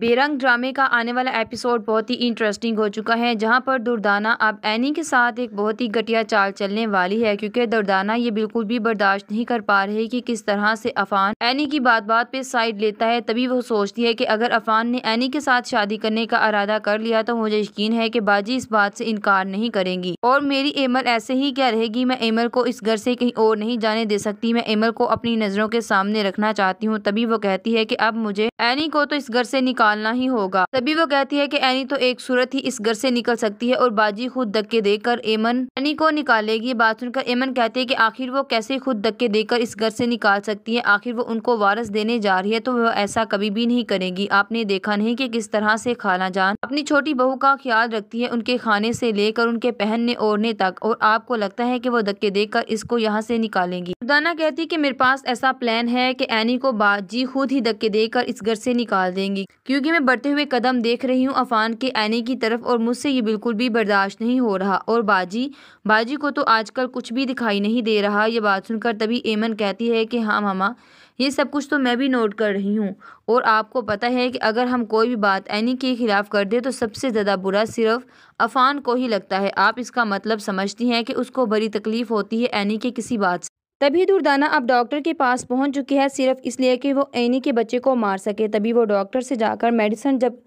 बेरंग ड्रामे का आने वाला एपिसोड बहुत ही इंटरेस्टिंग हो चुका है जहां पर दुर्दाना अब एनी के साथ एक बहुत ही घटिया चाल चलने वाली है क्योंकि दुर्दाना ये बिल्कुल भी बर्दाश्त नहीं कर पा रही कि किस तरह से अफान एनी की बात बात पे साइड लेता है तभी वो सोचती है कि अगर अफान ने एनी के साथ शादी करने का अरादा कर लिया तो मुझे यकीन है की बाजी इस बात से इनकार नहीं करेंगी और मेरी एमल ऐसे ही क्या रहेगी मैं एमल को इस घर से कहीं और नहीं जाने दे सकती मैं एमल को अपनी नजरों के सामने रखना चाहती हूँ तभी वो कहती है की अब मुझे एनी को तो इस घर से निकाल निकालना ही होगा तभी वो कहती है कि एनी तो एक सूरत ही इस घर से निकल सकती है और बाजी खुद धक्के देकर एमन एनी को निकालेगी बात सुनकर एमन कहती है कि आखिर वो कैसे खुद धक्के देकर इस घर से निकाल सकती है आखिर वो उनको वारस देने जा रही है तो वह ऐसा कभी भी नहीं करेगी आपने देखा नहीं कि किस तरह से खाना जान अपनी छोटी बहू का ख्याल रखती है उनके खाने से लेकर उनके पहनने ओढ़ने तक और आपको लगता है की वो धक्के देकर इसको यहाँ से निकालेंगी दाना कहती है की मेरे पास ऐसा प्लान है की एनी को बाजी खुद ही धक्के देकर इस घर से निकाल देंगी क्यूँ क्योंकि मैं बढ़ते हुए कदम देख रही हूँ अफान के आने की तरफ और मुझसे ये बिल्कुल भी बर्दाश्त नहीं हो रहा और बाजी बाजी को तो आजकल कुछ भी दिखाई नहीं दे रहा यह बात सुनकर तभी एमन कहती है कि हाँ मामा ये सब कुछ तो मैं भी नोट कर रही हूँ और आपको पता है कि अगर हम कोई भी बात एनी के खिलाफ कर दे तो सबसे ज़्यादा बुरा सिर्फ अफान को ही लगता है आप इसका मतलब समझती हैं कि उसको बड़ी तकलीफ़ होती है एनी के किसी बात से तभी दुर्दाना अब डॉक्टर के पास पहुंच चुकी है सिर्फ इसलिए कि वो एनी के बच्चे को मार सके तभी वो डॉक्टर से जाकर मेडिसन जब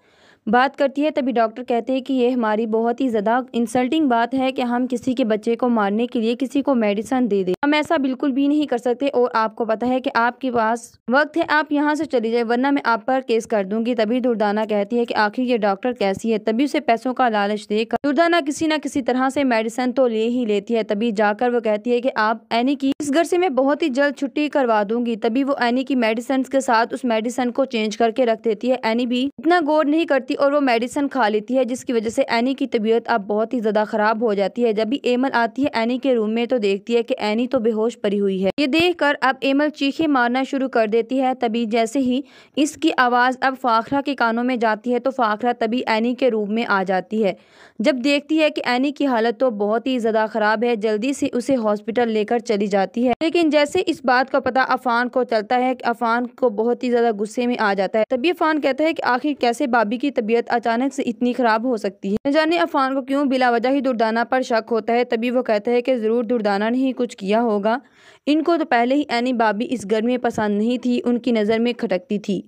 बात करती है तभी डॉक्टर कहते हैं कि ये हमारी बहुत ही ज़्यादा इंसल्टिंग बात है कि हम किसी के बच्चे को मारने के लिए किसी को मेडिसन दे दें हम ऐसा बिल्कुल भी नहीं कर सकते और आपको पता है कि आपके पास वक्त है आप यहाँ से चली जाए वरना मैं आप पर केस कर दूंगी तभी दुर्दाना कहती है कि आखिर ये डॉक्टर कैसी है तभी उसे पैसों का लालच देकर दुर्दाना किसी न किसी तरह से मेडिसन तो ले ही लेती है तभी जाकर वो कहती है कि आप एनी की इस घर से मैं बहुत ही जल्द छुट्टी करवा दूंगी तभी वो एनी की मेडिसन के साथ उस मेडिसन को चेंज करके रख देती है एनी भी इतना गौर नहीं करती जाती और वो मेडिसिन खा लेती है जिसकी वजह से एनी की तबीयत अब बहुत ही ज़्यादा ख़राब हो जाती है जब भी एमल आती है एनी के रूम में तो देखती है कि एनी तो बेहोश पड़ी हुई है ये देखकर अब एमल चीखे मारना शुरू कर देती है तभी जैसे ही इसकी आवाज़ अब फाखरा के कानों में जाती है तो फाखरा तभी एनी के रूम में आ जाती है जब देखती है कि एनी की हालत तो बहुत ही ज़्यादा ख़राब है जल्दी से उसे हॉस्पिटल लेकर चली जाती है लेकिन जैसे इस बात का पता अफान को चलता है कि अफान को बहुत ही ज़्यादा गुस्से में आ जाता है तभी अफान कहता है कि आखिर कैसे बाबी की तबीयत अचानक से इतनी ख़राब हो सकती है न जाने अफान को क्यों बिला वजह ही दुर्दाना पर शक होता है तभी वो कहते हैं कि ज़रूर दुर्दाना ने ही कुछ किया होगा इनको तो पहले ही एनी बाबी इस घर में पसंद नहीं थी उनकी नज़र में खटकती थी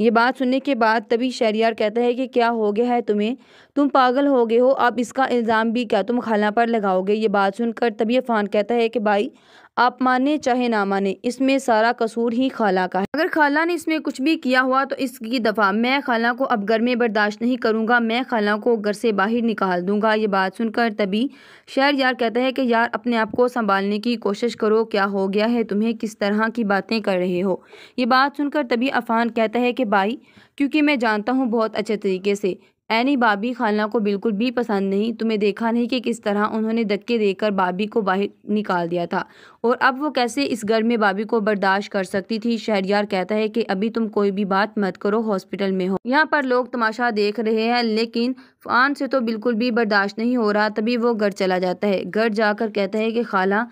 ये बात सुनने के बाद तभी शहरियार कहता है कि क्या हो गया है तुम्हें तुम पागल हो गए हो अब इसका इल्ज़ाम भी क्या तुम खाना पर लगाओगे ये बात सुनकर तभी अफान कहता है कि भाई आप माने चाहे ना माने इसमें सारा कसूर ही खाला का है अगर खाला ने इसमें कुछ भी किया हुआ तो इसकी दफ़ा मैं खाला को अब घर में बर्दाश्त नहीं करूँगा मैं खाला को घर से बाहर निकाल दूंगा ये बात सुनकर तभी शहर यार कहता है कि यार अपने आप को संभालने की कोशिश करो क्या हो गया है तुम्हें किस तरह की बातें कर रहे हो ये बात सुनकर तभी अफान कहता है कि भाई क्योंकि मैं जानता हूँ बहुत अच्छे तरीके से एनी बाबी खालना को बिल्कुल भी पसंद नहीं तुम्हें देखा नहीं कि किस तरह उन्होंने धक्के देकर बाबी को बाहर निकाल दिया था और अब वो कैसे इस घर में बाबी को बर्दाश्त कर सकती थी शहरियार कहता है कि अभी तुम कोई भी बात मत करो हॉस्पिटल में हो यहाँ पर लोग तमाशा देख रहे हैं लेकिन फान से तो बिल्कुल भी बर्दाश्त नहीं हो रहा तभी वो घर चला जाता है घर जाकर कहता है कि खाला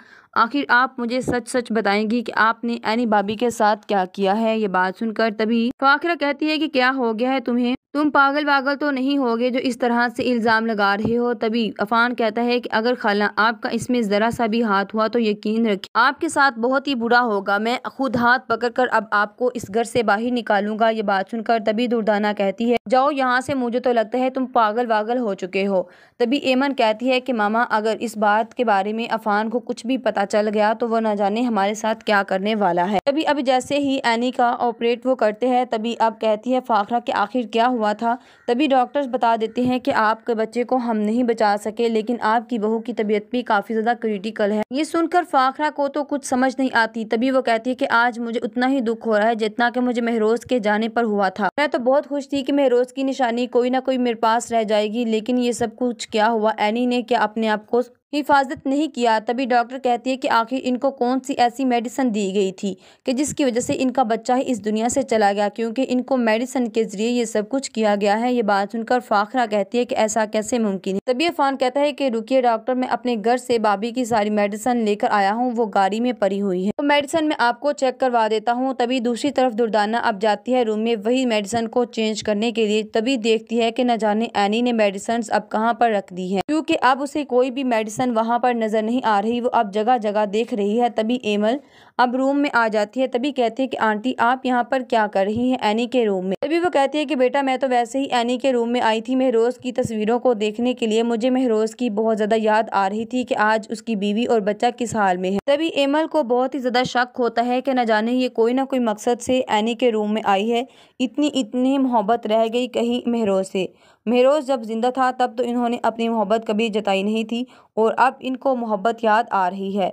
आखिर आप मुझे सच सच बताएंगी कि आपने एनी बाबी के साथ क्या किया है ये बात सुनकर तभी फाखरा कहती है कि क्या हो गया है तुम्हें तुम पागल वागल तो नहीं होगे जो इस तरह से इल्ज़ाम लगा रहे हो तभी अफान कहता है कि अगर खाला आपका इसमें ज़रा सा भी हाथ हुआ तो यकीन रखें आपके साथ बहुत ही बुरा होगा मैं खुद हाथ पकड़ कर अब आपको इस घर से बाहर निकालूंगा ये बात सुनकर तभी दुर्दाना कहती है जाओ यहाँ से मुझे तो लगता है तुम पागल वागल हो चुके हो तभी एमन कहती है कि मामा अगर इस बात के बारे में अफान को कुछ भी पता चल गया तो वह न जाने हमारे साथ क्या करने वाला है तभी अब जैसे ही एनी का ऑपरेट वो करते हैं तभी अब कहती है फाखरा के आखिर क्या हुआ हुआ था तभी डॉक्टर्स बता देते हैं कि आपके बच्चे को हम नहीं बचा सके लेकिन आपकी बहू की तबीयत भी काफ़ी ज़्यादा क्रिटिकल है ये सुनकर फ़ाखरा को तो कुछ समझ नहीं आती तभी वो कहती है कि आज मुझे उतना ही दुख हो रहा है जितना कि मुझे महरोज के जाने पर हुआ था मैं तो बहुत खुश थी कि महरोज की निशानी कोई ना कोई मेरे पास रह जाएगी लेकिन ये सब कुछ क्या हुआ एनी ने क्या अपने आप को हिफाजत नहीं किया तभी डॉक्टर कहती है कि आखिर इनको कौन सी ऐसी मेडिसन दी गई थी कि जिसकी वजह से इनका बच्चा ही इस दुनिया से चला गया क्योंकि इनको मेडिसन के ज़रिए ये सब कुछ किया गया है ये बात सुनकर फाखरा कहती है कि ऐसा कैसे मुमकिन है तभी अफान कहता है कि रुकिए डॉक्टर मैं अपने घर से बाबी की सारी मेडिसन लेकर आया हूँ वो गाड़ी में परी हुई है तो मेडिसन मैं आपको चेक करवा देता हूँ तभी दूसरी तरफ दुर्दाना अब जाती है रूम में वही मेडिसन को चेंज करने के लिए तभी देखती है कि न जाने एनी ने मेडिसन अब कहाँ पर रख दी है क्योंकि अब उसे कोई भी मेडिसन एलिसन वहाँ पर नज़र नहीं आ रही वो अब जगह जगह देख रही है तभी एमल अब रूम में आ जाती है तभी कहती है कि आंटी आप यहाँ पर क्या कर रही हैं एनी के रूम में तभी वो कहती है कि बेटा मैं तो वैसे ही एनी के रूम में आई थी महरोज़ की तस्वीरों को देखने के लिए मुझे महरोज़ की बहुत ज़्यादा याद आ रही थी कि आज उसकी बीवी और बच्चा किस हाल में है तभी एमल को बहुत ही ज़्यादा शक होता है कि न जाने ये कोई ना कोई मकसद से एनी के रूम में आई है इतनी इतनी मोहब्बत रह गई कहीं महरोज़ से महरोज जब ज़िंदा था तब तो इन्होंने अपनी मोहब्बत कभी जताई नहीं थी और अब इनको मोहब्बत याद आ रही है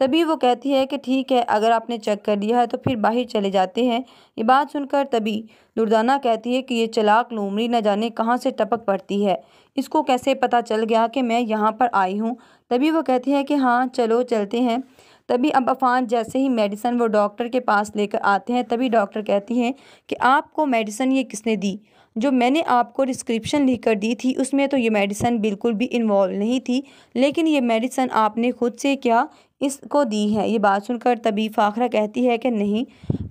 तभी वो कहती है कि ठीक है अगर आपने चेक कर लिया है तो फिर बाहर चले जाते हैं ये बात सुनकर तभी दुर्दाना कहती है कि ये चलाक लोमड़ी न जाने कहाँ से टपक पड़ती है इसको कैसे पता चल गया कि मैं यहाँ पर आई हूँ तभी वो कहती है कि हाँ चलो चलते हैं तभी अब अफान जैसे ही मेडिसन वो डॉक्टर के पास लेकर आते हैं तभी डॉक्टर कहती हैं कि आपको मेडिसन ये किसने दी जो मैंने आपको डिस्क्रिप्शन लिख कर दी थी उसमें तो ये मेडिसन बिल्कुल भी इन्वॉल्व नहीं थी लेकिन ये मेडिसन आपने खुद से क्या इसको दी है ये बात सुनकर तभी फाखरा कहती है कि नहीं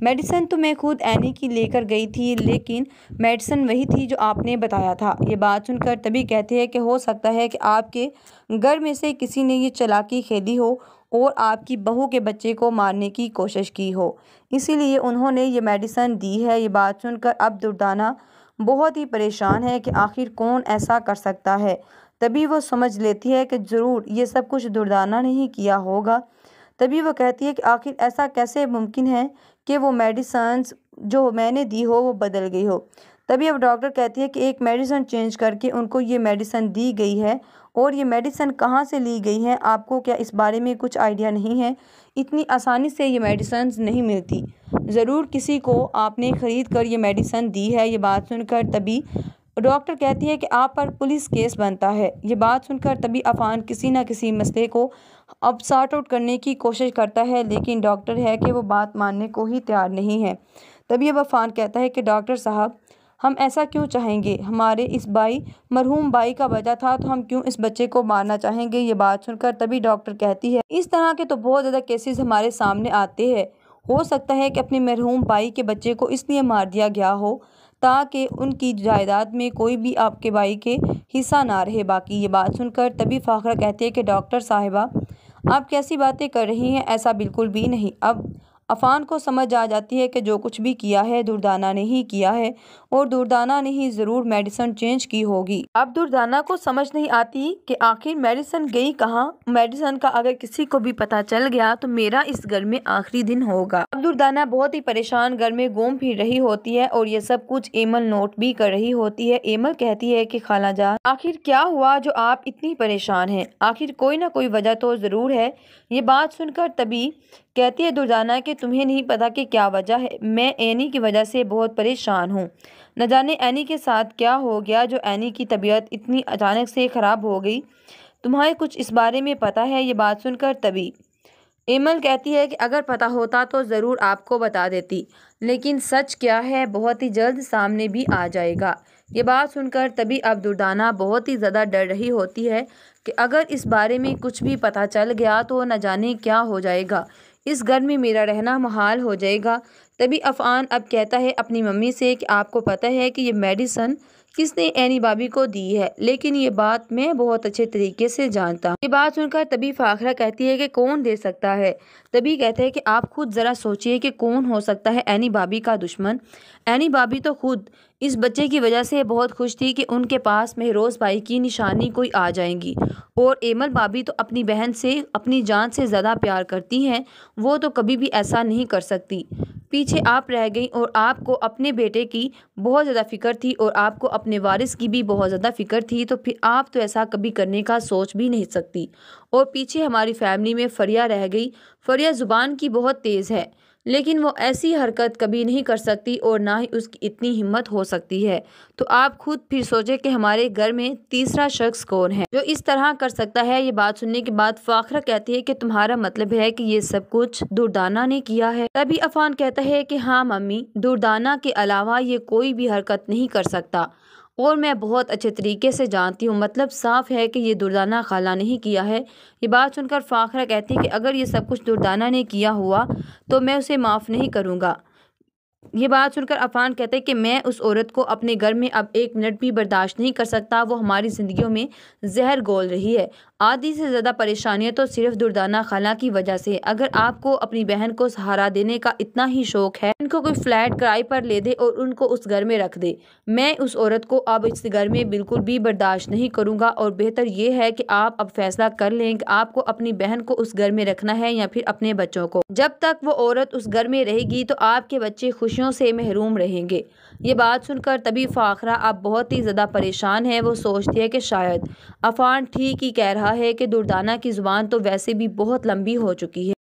मेडिसन तो मैं खुद एनी की लेकर गई थी लेकिन मेडिसन वही थी जो आपने बताया था ये बात सुनकर तभी कहती है कि हो सकता है कि आपके घर में से किसी ने ये चलाकी खेली हो और आपकी बहू के बच्चे को मारने की कोशिश की हो इसीलिए उन्होंने ये मेडिसन दी है ये बात सुनकर अब दुर्दाना बहुत ही परेशान है कि आखिर कौन ऐसा कर सकता है तभी वो समझ लेती है कि ज़रूर ये सब कुछ दुर्दाना नहीं किया होगा तभी वो कहती है कि आखिर ऐसा कैसे मुमकिन है कि वो मेडिसन जो मैंने दी हो वो बदल गई हो तभी अब डॉक्टर कहती है कि एक मेडिसन चेंज करके उनको ये मेडिसन दी गई है और ये मेडिसन कहाँ से ली गई है आपको क्या इस बारे में कुछ आइडिया नहीं है इतनी आसानी से ये मेडिसन नहीं मिलती ज़रूर किसी को आपने ख़रीद कर ये मेडिसन दी है ये बात सुनकर तभी डॉक्टर कहती है कि आप पर पुलिस केस बनता है ये बात सुनकर तभी अफान किसी न किसी मसले को अब सार्ट आउट करने की कोशिश करता है लेकिन डॉक्टर है कि वो बात मानने को ही तैयार नहीं है तभी अब अफान कहता है कि डॉक्टर साहब हम ऐसा क्यों चाहेंगे हमारे इस भाई मरहूम भाई का वजह था तो हम क्यों इस बच्चे को मारना चाहेंगे ये बात सुनकर तभी डॉक्टर कहती है इस तरह के तो बहुत ज़्यादा केसेस हमारे सामने आते हैं हो सकता है कि अपने मरहूम भाई के बच्चे को इसलिए मार दिया गया हो ताकि उनकी जायदाद में कोई भी आपके भाई के हिस्सा ना रहे बाकी ये बात सुनकर तभी फ़ाखरा कहती है कि डॉक्टर साहिबा आप कैसी बातें कर रही हैं ऐसा बिल्कुल भी नहीं अब अफ़ान को समझ आ जाती है कि जो कुछ भी किया है दुर्दाना ने ही किया है और दुर्दाना ने ही ज़रूर मेडिसन चेंज की होगी अब दुर्दाना को समझ नहीं आती कि आखिर मेडिसन गई कहाँ मेडिसन का अगर किसी को भी पता चल गया तो मेरा इस घर में आखिरी दिन होगा अब दुर्दाना बहुत ही परेशान घर में घूम फिर रही होती है और ये सब कुछ एमल नोट भी कर रही होती है एमल कहती है कि खाला जा आखिर क्या हुआ जो आप इतनी परेशान हैं आखिर कोई ना कोई वजह तो ज़रूर है ये बात सुनकर तभी कहती है दुर्जाना कि तुम्हें नहीं पता कि क्या वजह है मैं एनी की वजह से बहुत परेशान हूँ न जाने एनी के साथ क्या हो गया जो एनी की तबीयत इतनी अचानक से ख़राब हो गई तुम्हारे कुछ इस बारे में पता है ये बात सुनकर तभी एमल कहती है कि अगर पता होता तो ज़रूर आपको बता देती लेकिन सच क्या है बहुत ही जल्द सामने भी आ जाएगा ये बात सुनकर तभी अब दुर्दाना बहुत ही ज़्यादा डर रही होती है कि अगर इस बारे में कुछ भी पता चल गया तो न जाने क्या हो जाएगा इस घर में मेरा रहना महाल हो जाएगा तभी अफ़ान अब कहता है अपनी मम्मी से कि आपको पता है कि ये मेडिसन किसने एनी बाबी को दी है लेकिन ये बात मैं बहुत अच्छे तरीके से जानता हूँ ये बात सुनकर तभी फाखरा कहती है कि कौन दे सकता है तभी कहते हैं कि आप खुद ज़रा सोचिए कि कौन हो सकता है एनी बाबी का दुश्मन एनी बाबी तो खुद इस बच्चे की वजह से बहुत खुश थी कि उनके पास महरोज़ भाई की निशानी कोई आ जाएगी और एमल भाभी तो अपनी बहन से अपनी जान से ज़्यादा प्यार करती हैं वो तो कभी भी ऐसा नहीं कर सकती पीछे आप रह गई और आपको अपने बेटे की बहुत ज़्यादा फ़िक्र थी और आपको अपने वारिस की भी बहुत ज़्यादा फ़िक्र थी तो फिर आप तो ऐसा कभी करने का सोच भी नहीं सकती और पीछे हमारी फैमिली में फरिया रह गई फरिया ज़ुबान की बहुत तेज़ है लेकिन वो ऐसी हरकत कभी नहीं कर सकती और ना ही उसकी इतनी हिम्मत हो सकती है तो आप खुद फिर सोचें कि हमारे घर में तीसरा शख्स कौन है जो इस तरह कर सकता है ये बात सुनने के बाद फाखरा कहती है कि तुम्हारा मतलब है कि ये सब कुछ दुर्दाना ने किया है तभी अफान कहता है कि हाँ मम्मी दुर्दाना के अलावा ये कोई भी हरकत नहीं कर सकता और मैं बहुत अच्छे तरीके से जानती हूँ मतलब साफ है कि ये दुर्दाना खाला नहीं किया है ये बात सुनकर फ़ाखरा कहती है कि अगर ये सब कुछ दुर्दाना ने किया हुआ तो मैं उसे माफ़ नहीं करूँगा ये बात सुनकर अफान कहते हैं कि मैं उस औरत को अपने घर में अब एक मिनट भी बर्दाश्त नहीं कर सकता वो हमारी ज़िंदगियों में जहर गोल रही है आधी से ज़्यादा परेशानियाँ तो सिर्फ दुर्दाना खाला की वजह से अगर आपको अपनी बहन को सहारा देने का इतना ही शौक है इनको कोई फ्लैट किराए पर ले दे और उनको उस घर में रख दे मैं उस औरत को अब इस घर में बिल्कुल भी बर्दाश्त नहीं करूँगा और बेहतर ये है कि आप अब फैसला कर लें कि आपको अपनी बहन को उस घर में रखना है या फिर अपने बच्चों को जब तक वो औरत उस घर में रहेगी तो आपके बच्चे खुशियों से महरूम रहेंगे ये बात सुनकर तभी फाखरा अब बहुत ही ज़्यादा परेशान है वो सोचती है कि शायद अफान ठीक ही कह रहा है कि दुर्दाना की ज़ुबान तो वैसे भी बहुत लंबी हो चुकी है